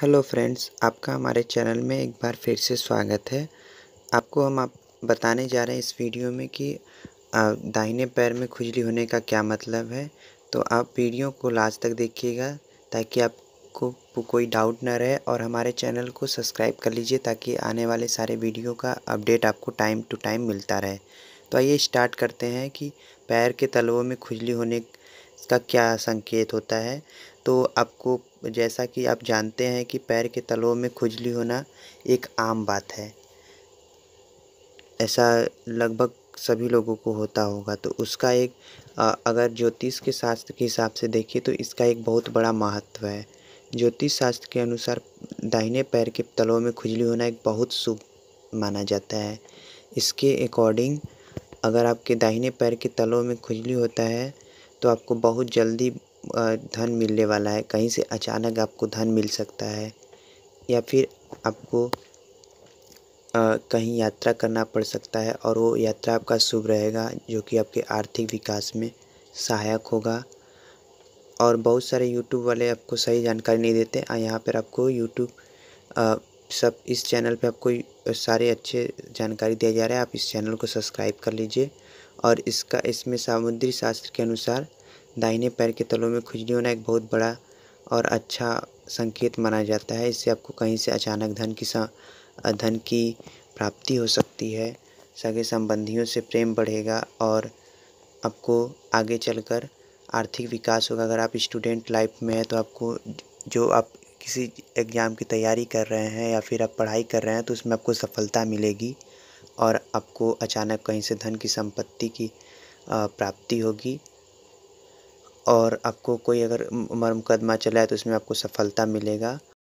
hello friends आपका हमारे channel में एक बार फिर से स्वागत है आपको हम आप बताने जा रहे हैं इस वीडियो में कि दाहिने पैर में खुजली होने का क्या मतलब है तो आप वीडियो को लास्ट तक देखिएगा ताकि आपको कोई डाउट ना रहे और हमारे चैनल को सब्सक्राइब कर लीजिए ताकि आने वाले सारे वीडियो का अपडेट आपको टाइम टू टाइम मिलता रहे तो आइए स्टार्ट करते हैं कि पैर के तलवों में खुजली होने का क्या संकेत होता है तो आपको जैसा कि आप जानते हैं कि पैर के तलों में खुजली होना एक आम बात है ऐसा लगभग सभी लोगों को होता होगा तो उसका एक अगर ज्योतिष के शास्त्र के हिसाब से देखिए तो इसका एक बहुत बड़ा महत्व है ज्योतिष शास्त्र के अनुसार दाहिने पैर के तलों में खुजली होना एक बहुत शुभ माना जाता है इसके अकॉर्डिंग अगर आपके दाहिने पैर के तलों में खुजली होता है तो आपको बहुत जल्दी धन मिलने वाला है कहीं से अचानक आपको धन मिल सकता है या फिर आपको कहीं यात्रा करना पड़ सकता है और वो यात्रा आपका शुभ रहेगा जो कि आपके आर्थिक विकास में सहायक होगा और बहुत सारे यूट्यूब वाले आपको सही जानकारी नहीं देते यहाँ पर आपको यूट्यूब सब इस चैनल पे आपको सारे अच्छे जानकारी दिया जा रहा है आप इस चैनल को सब्सक्राइब कर लीजिए और इसका इसमें सामुद्री शास्त्र के अनुसार दाहिने पैर के तलों में खुजली होना एक बहुत बड़ा और अच्छा संकेत माना जाता है इससे आपको कहीं से अचानक धन की धन की प्राप्ति हो सकती है सगे संबंधियों से प्रेम बढ़ेगा और आपको आगे चलकर आर्थिक विकास होगा अगर आप स्टूडेंट लाइफ में हैं तो आपको जो आप किसी एग्ज़ाम की तैयारी कर रहे हैं या फिर आप पढ़ाई कर रहे हैं तो उसमें आपको सफलता मिलेगी और आपको अचानक कहीं से धन की संपत्ति की प्राप्ति होगी और आपको कोई अगर मुकदमा चला है तो उसमें आपको सफलता मिलेगा